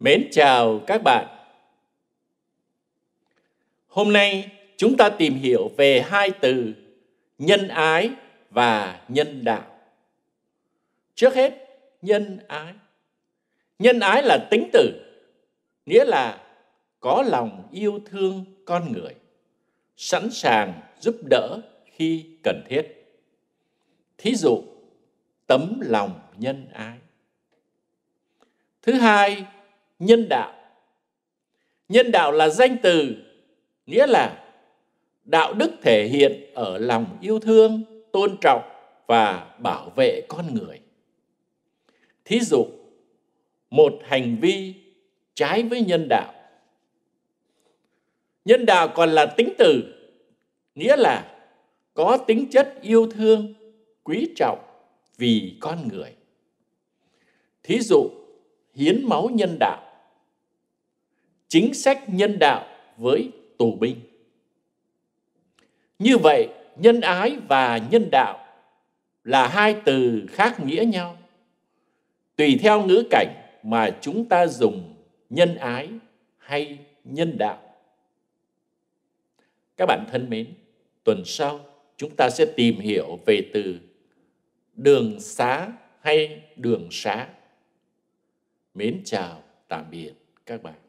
Mến chào các bạn. Hôm nay chúng ta tìm hiểu về hai từ nhân ái và nhân đạo. Trước hết, nhân ái. Nhân ái là tính từ, nghĩa là có lòng yêu thương con người, sẵn sàng giúp đỡ khi cần thiết. Thí dụ, tấm lòng nhân ái. Thứ hai nhân đạo nhân đạo là danh từ nghĩa là đạo đức thể hiện ở lòng yêu thương tôn trọng và bảo vệ con người thí dụ một hành vi trái với nhân đạo nhân đạo còn là tính từ nghĩa là có tính chất yêu thương quý trọng vì con người thí dụ hiến máu nhân đạo chính sách nhân đạo với tù binh. Như vậy, nhân ái và nhân đạo là hai từ khác nghĩa nhau. Tùy theo ngữ cảnh mà chúng ta dùng nhân ái hay nhân đạo. Các bạn thân mến, tuần sau chúng ta sẽ tìm hiểu về từ đường xá hay đường xá. Mến chào, tạm biệt các bạn.